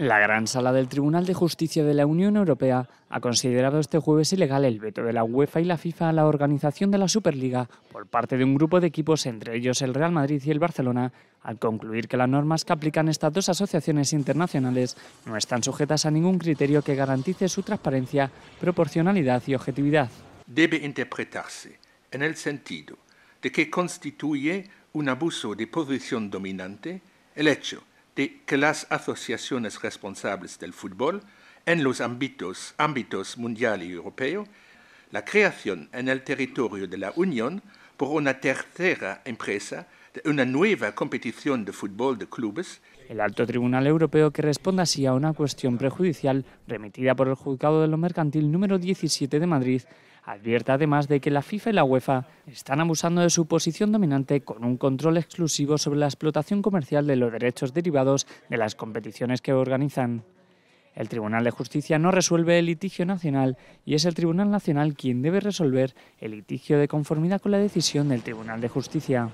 La gran sala del Tribunal de Justicia de la Unión Europea ha considerado este jueves ilegal el veto de la UEFA y la FIFA a la organización de la Superliga por parte de un grupo de equipos, entre ellos el Real Madrid y el Barcelona, al concluir que las normas que aplican estas dos asociaciones internacionales no están sujetas a ningún criterio que garantice su transparencia, proporcionalidad y objetividad. Debe interpretarse en el sentido de que constituye un abuso de posición dominante el hecho de que las asociaciones responsables del fútbol en los ámbitos, ámbitos mundial y europeo, la creación en el territorio de la Unión por una tercera empresa de una nueva competición de fútbol de clubes. El alto tribunal europeo que responda así a una cuestión prejudicial remitida por el juzgado de lo mercantil número 17 de Madrid Advierte además de que la FIFA y la UEFA están abusando de su posición dominante con un control exclusivo sobre la explotación comercial de los derechos derivados de las competiciones que organizan. El Tribunal de Justicia no resuelve el litigio nacional y es el Tribunal Nacional quien debe resolver el litigio de conformidad con la decisión del Tribunal de Justicia.